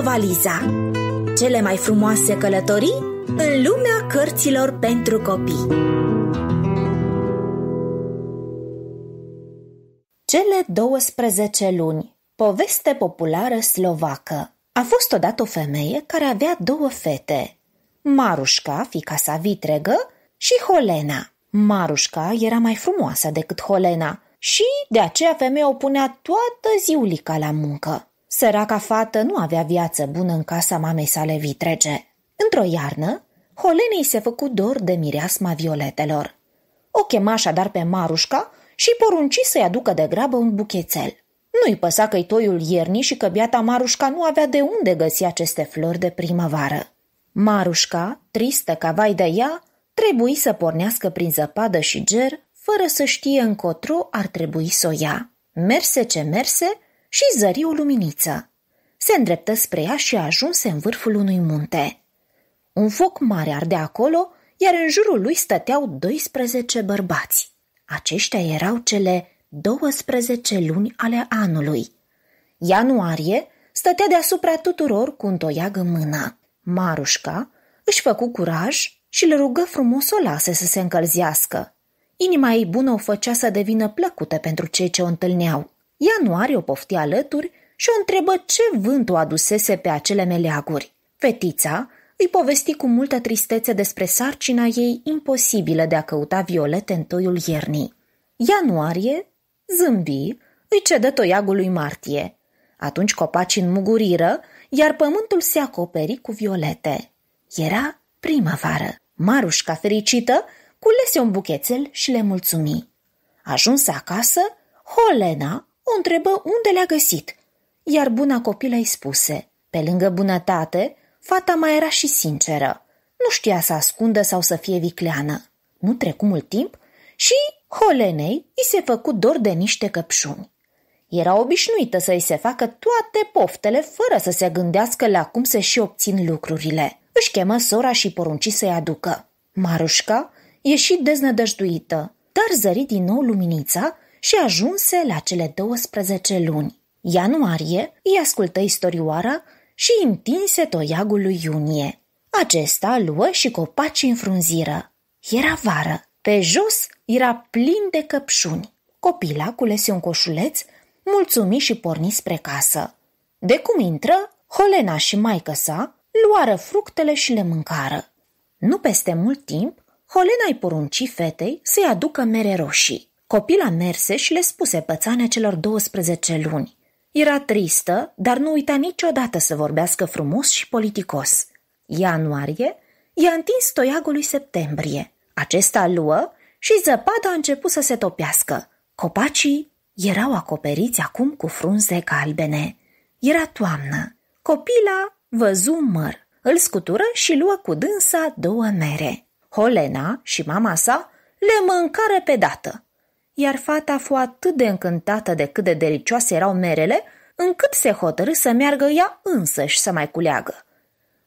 valiza. Cele mai frumoase călătorii în lumea cărților pentru copii. Cele 12 luni Poveste populară slovacă A fost odată o femeie care avea două fete, Marușca, fica sa vitregă, și Holena. Marușca era mai frumoasă decât Holena și de aceea femeia o punea toată ziulica la muncă. Săraca fată nu avea viață bună în casa mamei sale vitrege. Într-o iarnă, Holenei se făcu dor de mireasma violetelor. O chema așadar pe Marușca și porunci să-i aducă de grabă un buchețel. Nu-i păsa că-i toiul iernii și că biata Marușca nu avea de unde găsi aceste flori de primăvară. Marușca, tristă ca vai de ea, trebuie să pornească prin zăpadă și ger, fără să știe încotro ar trebui să o ia. Merse ce merse, și zări o luminiță. Se îndreptă spre ea și ajunse în vârful unui munte. Un foc mare ardea acolo, iar în jurul lui stăteau 12 bărbați. Aceștia erau cele 12 luni ale anului. Ianuarie stătea deasupra tuturor cu un toiag în mână. Marușca își făcu curaj și le rugă frumos o lase să se încălzească. Inima ei bună o făcea să devină plăcută pentru cei ce o întâlneau. Ianuarie o pofti alături și o întrebă ce vânt o adusese pe acele meleaguri. Fetița îi povesti cu multă tristețe despre sarcina ei imposibilă de a căuta violete în toiul iernii. Ianuarie zâmbi, îi cedă toiagului Martie. Atunci copaci în muguriră, iar pământul se acoperi cu violete. Era primăvară. Marușca fericită culese un buchețel și le mulțumi. Ajuns acasă, Holena o întrebă unde le-a găsit, iar buna copilă îi spuse, pe lângă bunătate, fata mai era și sinceră. Nu știa să ascundă sau să fie vicleană. Nu trecu mult timp și Holenei i se făcu dor de niște căpșuni. Era obișnuită să îi se facă toate poftele fără să se gândească la cum se și obțin lucrurile. Își chemă sora și porunci să-i aducă. Marușca ieși deznădăjduită, dar zări din nou luminița și ajunse la cele 12 luni. Ianuarie îi ascultă istorioara și întinse toiagul lui Iunie. Acesta luă și copaci în frunziră. Era vară. Pe jos era plin de căpșuni. Copila culese un coșuleț, mulțumi și porni spre casă. De cum intră, Holena și maică sa luară fructele și le mâncară. Nu peste mult timp, Holena îi porunci fetei să-i aducă mere roșii. Copila merse și le spuse pățane celor 12 luni. Era tristă, dar nu uita niciodată să vorbească frumos și politicos. Ianuarie i-a întins toiagului septembrie. Acesta luă și zăpada a început să se topească. Copacii erau acoperiți acum cu frunze galbene. Era toamnă. Copila văzu măr, îl scutură și luă cu dânsa două mere. Holena și mama sa le mâncară pe dată iar fata fu atât de încântată de cât de delicioase erau merele, încât se hotărâ să meargă ea și să mai culeagă.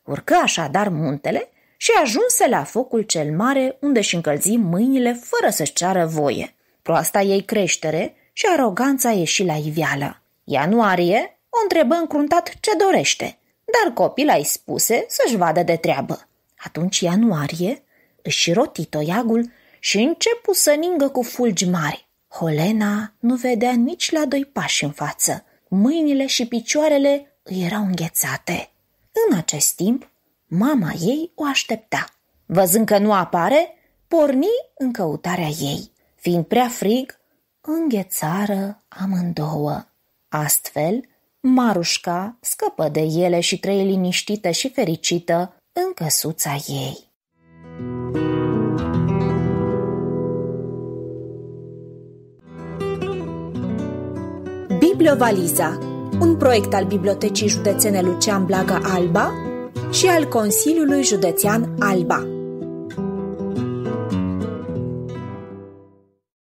Urcă așadar muntele și ajunse la focul cel mare unde și încălzi mâinile fără să-și ceară voie. Proasta ei creștere și aroganța ieși la iveală. Ianuarie o întrebă încruntat ce dorește, dar copila îi spuse să-și vadă de treabă. Atunci Ianuarie își roti toiagul și începu să ningă cu fulgi mari. Holena nu vedea nici la doi pași în față. Mâinile și picioarele îi erau înghețate. În acest timp, mama ei o aștepta. Văzând că nu apare, porni în căutarea ei. Fiind prea frig, înghețară amândouă. Astfel, Marușca scăpă de ele și trăie liniștită și fericită în căsuța ei. Bibliovaliza, un proiect al Bibliotecii Județene Lucian Blaga Alba și al Consiliului Județean Alba.